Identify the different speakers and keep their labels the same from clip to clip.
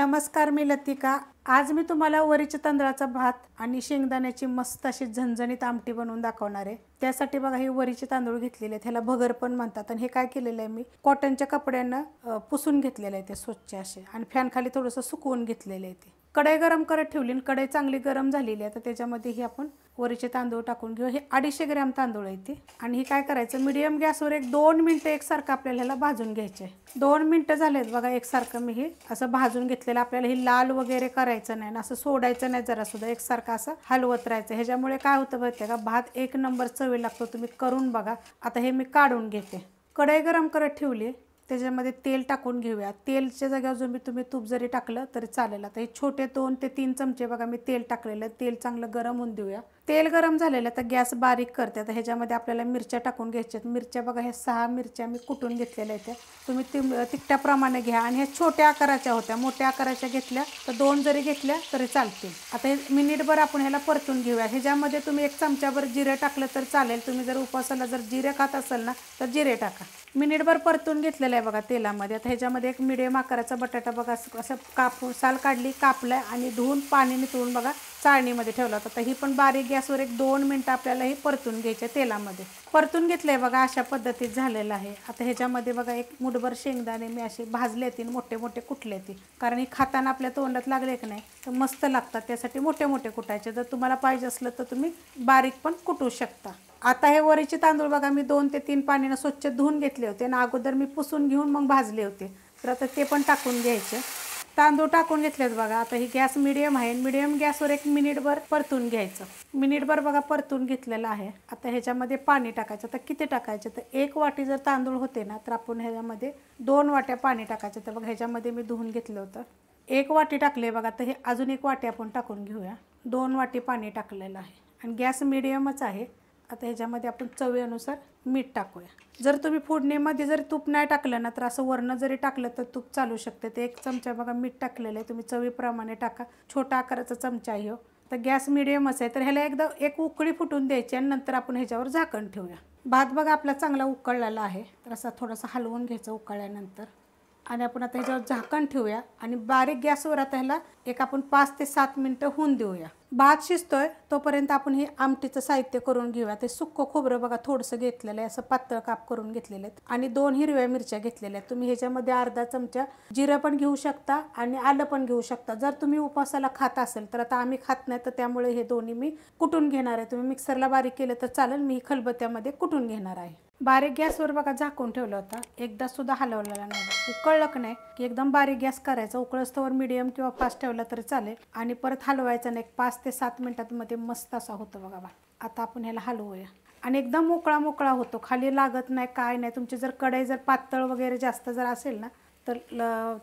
Speaker 1: नमस्कार मी लतिका आज मी तुम्हाला वरीच्या तांदळाचा भात आणि शेंगदाण्याची मस्त अशी झणझणीत आमटी बनवून दाखवणार आहे त्यासाठी बघा हे वरीचे तांदूळ घेतलेले आहेत ह्याला भगर पण म्हणतात आणि हे काय केलेलं आहे मी कॉटनच्या कपड्यानं पुसून घेतलेलं आहे ते स्वच्छ असे आणि फॅनखाली थोडंसं सुकवून घेतलेलं आहे ते कढई गरम करत ठेवली आणि कढई चांगली गरम झालेली आहे तर त्याच्यामध्येही आपण वरीचे तांदूळ टाकून घेऊ हे अडीचशे ग्रॅम तांदूळ आहे ते आणि हे काय करायचं मिडियम गॅसवर एक दोन मिनटं एकसारखं आपल्याला ह्याला भाजून घ्यायचे दोन मिनटं झालेत बघा एकसारखं मी हे असं भाजून घेतलेलं आपल्याला हे लाल वगैरे करायचं नाही ना असं सोडायचं नाही जरा सुद्धा एकसारखं असं हलवत राहायचं ह्याच्यामुळे काय होतं बघते का भात एक नंबर चवी लागतो तुम्ही करून बघा आता हे मी काढून घेते कढई गरम करत ठेवली त्याच्यामध्ये तेल टाकून घेऊया तेलच्या जागेवर जो मी तुम्ही तूप जरी टाकलं तरी चालेल आता हे छोटे दोन ते तीन चमचे बघा मी तेल टाकलेलं तेल चांगलं गरम होऊन देऊया तेल गरम झालेलं तर गॅस बारीक करते तर ह्याच्यामध्ये आपल्याला मिरच्या टाकून घ्यायच्यात मिरच्या बघा ह्या सहा मिरच्या मी कुटून घेतलेल्या आहेत त्या तुम्ही तिम तिकट्याप्रमाणे घ्या आणि ह्या छोट्या आकाराच्या होत्या मोठ्या आकाराच्या घेतल्या तर दोन जरी घेतल्या तरी चालतील आता हे मिनिटभर आपण ह्याला परतून घेऊया ह्याच्यामध्ये तुम्ही एक चमच्याभर जिरे टाकलं तर चालेल तुम्ही जर उपासाला जर जिरे खात असाल ना तर जिरे टाका मिनिटभर परतून घेतलेलं आहे बघा तेलामध्ये आता ह्याच्यामध्ये एक मिडियम आकाराचा बटाटा बघा असं कापून साल काढली कापलं आणि धुवून पाणी निथळून बघा चाळणीमध्ये ठेवला होता तर ही पण बारीक गॅसवर एक दोन मिनटं आपल्याला हे परतून घ्यायचे तेलामध्ये परतून घेतलं आहे बघा अशा पद्धतीत झालेलं आहे आता ह्याच्यामध्ये बघा एक मुठभर शेंगदाणे मी असे भाजले येतील मोठे मोठे कुठले येतील कारण हे खाताना आपल्या तोंडात लागले की नाही तर मस्त लागतात त्यासाठी मोठे मोठे कुटायचे जर तुम्हाला पाहिजे असलं तर तुम्ही बारीक पण कुटू शकता आता हे वरीचे तांदूळ बघा मी दोन ते तीन पाण्यानं स्वच्छ धुवून घेतले होते आणि अगोदर मी पुसून घेऊन मग भाजले होते तर आता ते पण टाकून घ्यायचे तांदूळ टाकून घेतलेत बघा आता ही गॅस मिडियम आहे मिडियम गॅसवर एक मिनिटभर परतून घ्यायचं मिनिटभर बघा परतून घेतलेलं आहे आता ह्याच्यामध्ये पाणी टाकायचं तर किती टाकायचं तर एक वाटी जर तांदूळ होते ना तर आपण ह्याच्यामध्ये दोन वाट्या पाणी टाकायचं तर बघा ह्याच्यामध्ये मी धुवून घेतलं होतं एक वाटी टाकले बघा तर हे अजून एक वाटी आपण टाकून घेऊया दोन वाटी पाणी टाकलेलं आहे आणि गॅस मिडियमच आहे आता ह्याच्यामध्ये आपण चवीनुसार मीठ टाकूया जर तुम्ही फोडणीमध्ये जर तूप नाही टाकलं ना तर असं वरणं जरी टाकलं तर तूप चालू शकते ते एक चमचा बघा मीठ टाकलेलं आहे तुम्ही चवीप्रमाणे टाका छोटा आकाराचा चमचा आहे हो तर गॅस मिडियमच आहे तर ह्याला एकदा एक उकळी फुटून द्यायची आणि नंतर आपण ह्याच्यावर झाकण ठेवूया भात बघा आपला चांगला उकळलेला आहे तर असा थोडासा हलवून घ्यायचा उकळल्यानंतर आणि आपण आता ह्याच्यावर झाकण ठेवूया आणि बारीक गॅसवर आता ह्याला एक आपण पाच ते सात मिनटं होऊन देऊया भात शिजतोय तोपर्यंत आपण हे आमटीचं साहित्य करून घेऊया ते सुक्क खोबरं बघा थोडंसं घेतलेलं आहे असं पातळ काप करून घेतलेलं आहे आणि दोन हिरव्या मिरच्या घेतलेल्या आहेत तुम्ही ह्याच्यामध्ये अर्धा चमचा जिरं पण घेऊ शकता आणि आलं पण घेऊ शकता जर तुम्ही उपवासाला खात असेल तर आता आम्ही खात नाही तर त्यामुळे हे दोन्ही मी कुटून घेणार आहे तुम्ही मिक्सरला बारीक केलं तर चालेल मी खलबत्त्यामध्ये कुटून घेणार आहे बारीक गॅसवर बघा झाकून ठेवलं होतं एकदा सुद्धा हलवलेला नाही उकळलं की नाही की एकदम बारीक गॅस करायचा उकळस्तवर मिडियम किंवा फास्ट ठेवलं तरी चालेल आणि परत हलवायचा नाही पाच ते सात मिनिटात मध्ये मस्त असा होतो बघा बा आता आपण ह्याला हलवूया आणि एकदम मोकळा मोकळा होतो खाली लागत नाही काय नाही तुमची जर कढई जर पातळ वगैरे जास्त जर असेल ना तर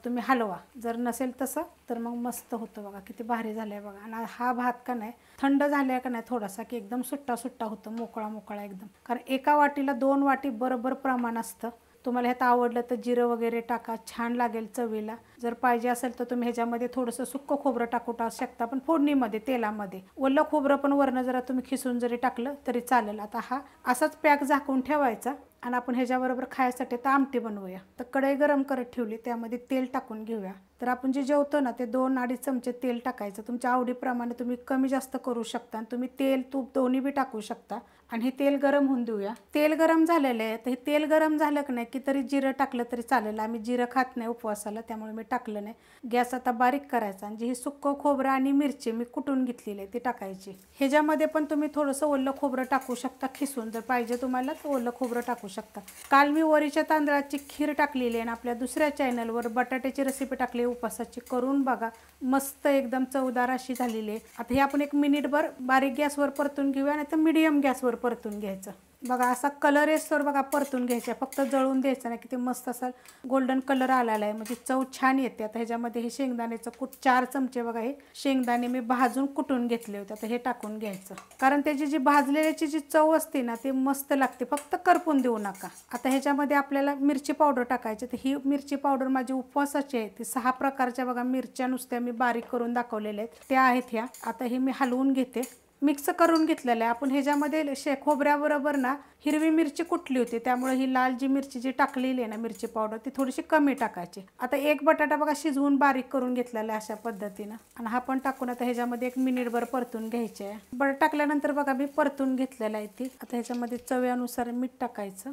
Speaker 1: तुम्ही हलवा जर नसेल तसं तर मग मस्त होतं बघा किती भारी झालं आहे बघा आणि हा भात का नाही थंड झाला का नाही थोडासा की एकदम सुट्टा सुट्टा होतं मोकळा मोकळा एकदम कारण एका वाटीला दोन वाटी बरोबर प्रमाण असतं तुम्हाला ह्यात आवडलं तर जिरं वगैरे टाका छान लागेल चवीला जर पाहिजे असेल तर तुम्ही ह्याच्यामध्ये थोडंसं सुक्कं खोबरं टाकू टाकू शकता पण फोडणीमध्ये तेलामध्ये ओलं खोबरं पण वरनं जरा तुम्ही खिसून जरी टाकलं तरी चालेल आता हा असाच पॅक झाकून ठेवायचा आणि आपण ह्याच्याबरोबर खायसाठी तर आमटी बनवूया तर कढई गरम करत ठेवली त्यामध्ये तेल टाकून घेऊया तर आपण जे जेवतो ना ते दोन अडीच चमचे तेल टाकायचं तुमच्या आवडीप्रमाणे तुम्ही कमी जास्त करू शकता आणि तुम्ही तेल तूप दोन्ही बी टाकू शकता आणि हे तेल गरम होऊन देऊया तेल गरम झालेलं आहे तर हे तेल गरम झालं की नाही की तरी जिरं टाकलं तरी चालेल आम्ही जिरं खात नाही उपवासाला त्यामुळे मी टाकलं नाही गॅस आता बारीक करायचा आणि जे हे सुक्क खोबरं आणि मिरची मी कुटून घेतलेली आहे ती टाकायची ह्याच्यामध्ये पण तुम्ही थोडंसं ओलं खोबरं टाकू शकता खिसून जर पाहिजे तुम्हाला तर ओलं खोबरं टाकू शकता काल मी वरीच्या तांदळाची खीर टाकलेली आहे आणि आपल्या दुसऱ्या चॅनलवर बटाट्याची रेसिपी टाकली उपासाचे उपासाची करून बघा मस्त एकदम चवदार अशी झालेली आहे आता हे आपण एक मिनिटभर बारीक गॅसवर परतून घेऊया नाही तर मिडियम गॅसवर परतून घ्यायचं बघा असा कलर सर बघा परतून घ्यायचा फक्त जळून द्यायचा नाही किती मस्त असा गोल्डन कलर आलेला आहे म्हणजे चव छान येते आता ह्याच्यामध्ये हे शेंगदाण्याचं कुट चार चमचे बघा हे शेंगदाणे मी भाजून कुटून घेतले होते आता हे टाकून घ्यायचं कारण त्याची जी भाजलेल्याची जी चव असते ना ते मस्त लागते फक्त करपून देऊ नका आता ह्याच्यामध्ये आपल्याला मिरची पावडर टाकायची तर ही मिरची पावडर माझी उपवासाची आहे ती सहा प्रकारच्या बघा मिरच्या नुसत्या मी बारीक करून दाखवलेल्या आहेत त्या आहेत ह्या आता हे मी हलवून घेते मिक्स करून घेतलेलं आहे आपण ह्याच्यामध्ये शे खोबऱ्याबरोबर ना हिरवी मिरची कुठली होती त्यामुळे ही लाल जी मिरची जी टाकलेली आहे ना मिरची पावडर ती थोडीशी कमी टाकायची आता एक बटाटा बघा शिजवून बारीक करून घेतलेला आहे अशा पद्धतीनं आणि हा पण टाकून आता ह्याच्यामध्ये एक मिनिटभर परतून घ्यायचे आहे टाकल्यानंतर बघा मी परतून घेतलेला आहे ती आता ह्याच्यामध्ये चव्यानुसार मीठ टाकायचं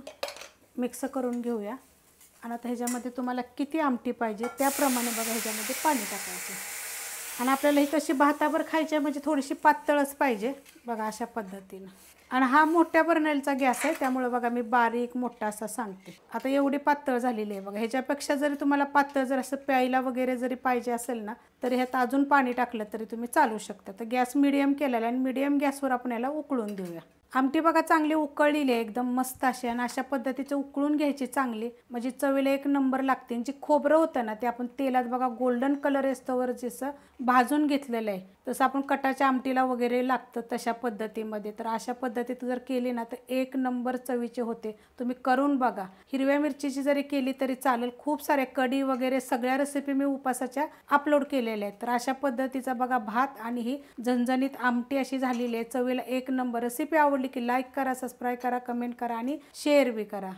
Speaker 1: मिक्स करून घेऊया आणि आता ह्याच्यामध्ये तुम्हाला किती आमटी पाहिजे त्याप्रमाणे बघा ह्याच्यामध्ये पाणी टाकायचं आणि आपल्याला ही कशी भातावर खायची म्हणजे थोडीशी पातळच पाहिजे बघा अशा पद्धतीनं आणि हा मोठ्या बर्नलचा गॅस आहे त्यामुळे बघा मी बारीक मोठा असा सांगते आता एवढी पातळ झालेली आहे बघा ह्याच्यापेक्षा जरी तुम्हाला पातळ जर असं प्यायला वगैरे जरी पाहिजे असेल ना तरी ह्यात अजून पाणी टाकलं तरी तुम्ही चालू शकता तर गॅस मिडियम केलेला आणि मिडियम गॅसवर आपण याला उकळून देऊया आमटी बघा चांगली उकळलेली आहे एकदम मस्त अशी आणि अशा पद्धतीचे उकळून घ्यायची चांगली म्हणजे चवीला एक नंबर लागते जे खोबरं होतं ना ते आपण तेलात बघा गोल्डन कलर येस्तोवर जसं भाजून घेतलेलं आहे तसं आपण कटाच्या आमटीला वगैरे लागतं तशा पद्धतीमध्ये तर अशा पद्धतीत जर केली ना तर एक नंबर चवीचे होते तुम्ही करून बघा हिरव्या मिरचीची जरी केली तरी चालेल खूप सारे कडी वगैरे सगळ्या रेसिपी मी उपासाच्या अपलोड केलेल्या आहेत तर अशा पद्धतीचा बघा भात आणि ही झणझणीत आमटी अशी झालेली आहे चवीला एक नंबर रेसिपी आवडली आवडली की लाईक करा सबस्क्राईब करा कमेंट करा आणि शेअर बी करा